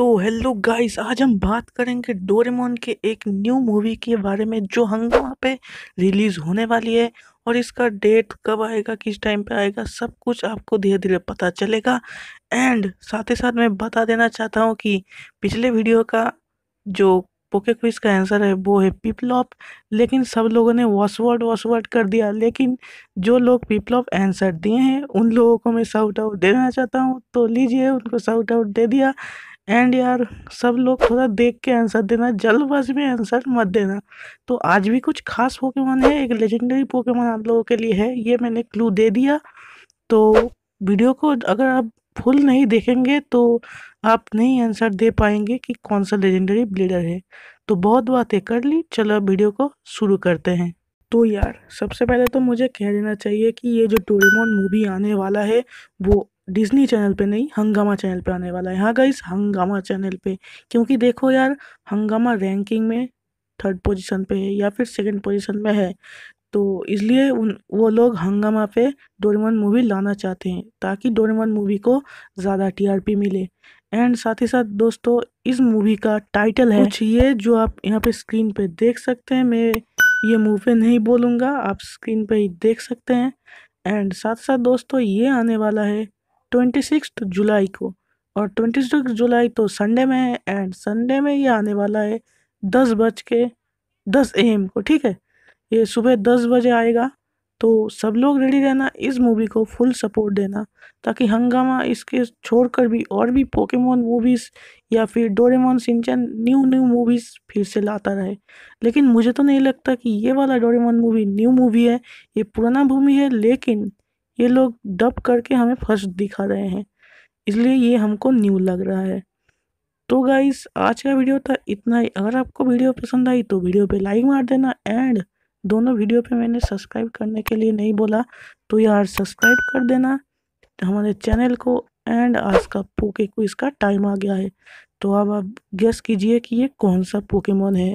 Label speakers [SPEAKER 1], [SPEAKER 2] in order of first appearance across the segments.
[SPEAKER 1] तो hello guys आज हम बात करेंगे डोरेमोन के एक न्यू मूवी के बारे में जो हंगामा पे रिलीज़ होने वाली है और इसका डेट कब आएगा किस टाइम पे आएगा सब कुछ आपको धीरे धीरे पता चलेगा एंड साथ ही साथ मैं बता देना चाहता हूँ कि पिछले वीडियो का जो पोके क्विज का आंसर है वो है पिपलॉप लेकिन सब लोगों ने वॉसवर्ड वॉसवर्ड कर दिया लेकिन जो लोग पिपलॉप आंसर दिए हैं उन लोगों को मैं साउट आउट देना चाहता हूँ तो लीजिए उनको साउट आउट दे दिया एंड यार सब लोग थोड़ा देख के आंसर देना जल्दबाजी में आंसर मत देना तो आज भी कुछ खास पोकेमॉन है एक लेजेंडरी पोकेमॉन आप लोगों के लिए है ये मैंने क्लू दे दिया तो वीडियो को अगर आप फुल नहीं देखेंगे तो आप नहीं आंसर दे पाएंगे कि कौन सा लेजेंडरी ब्लीडर है तो बहुत बातें कर ली चलो वीडियो को शुरू करते हैं तो यार सबसे पहले तो मुझे कह देना चाहिए कि ये जो टोरेमोन मूवी आने वाला है वो डिज्नी चैनल पे नहीं हंगामा चैनल पे आने वाला है हाँ गाइस हंगामा चैनल पे क्योंकि देखो यार हंगामा रैंकिंग में थर्ड पोजीशन पे है या फिर सेकंड पोजीशन में है तो इसलिए उन वो लोग हंगामा पे डोरेमोन मूवी लाना चाहते हैं ताकि डोरेमोन मूवी को ज़्यादा टीआरपी मिले एंड साथ ही साथ दोस्तों इस मूवी का टाइटल है कुछ ये जो आप यहाँ पे स्क्रीन पे देख सकते हैं मैं ये मूवी नहीं बोलूँगा आप स्क्रीन पे ही देख सकते हैं एंड साथ साथ दोस्तों ये आने वाला है ट्वेंटी सिक्स जुलाई को और ट्वेंटी सिक्स जुलाई तो संडे में है एंड संडे में ये आने वाला है दस बज के दस एम को ठीक है ये सुबह दस बजे आएगा तो सब लोग रेडी रहना इस मूवी को फुल सपोर्ट देना ताकि हंगामा इसके छोड़कर भी और भी पोकेमोन मूवीज़ या फिर Doraemon Shinchan new new movies फिर से लाता रहे लेकिन मुझे तो नहीं लगता कि ये वाला डोरेमोन मूवी न्यू मूवी है ये पुराना मूवी है लेकिन ये लोग डब करके हमें फर्स्ट दिखा रहे हैं इसलिए ये हमको न्यू लग रहा है तो गाइस आज का वीडियो था इतना ही अगर आपको वीडियो पसंद आई तो वीडियो पे लाइक मार देना एंड दोनों वीडियो पे मैंने सब्सक्राइब करने के लिए नहीं बोला तो यार सब्सक्राइब कर देना हमारे चैनल को एंड आज का पोके को इसका टाइम आ गया है तो अब आप गेस कीजिए कि ये कौन सा पोकेमोन है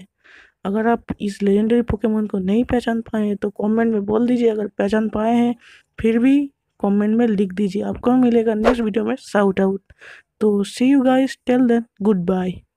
[SPEAKER 1] अगर आप इस लेजेंडरी पोकेमोन को नहीं पहचान पाए हैं तो कमेंट में बोल दीजिए अगर पहचान पाए हैं फिर भी कमेंट में लिख दीजिए आपको मिलेगा नेक्स्ट वीडियो में साउट आउट तो see you guys till then good bye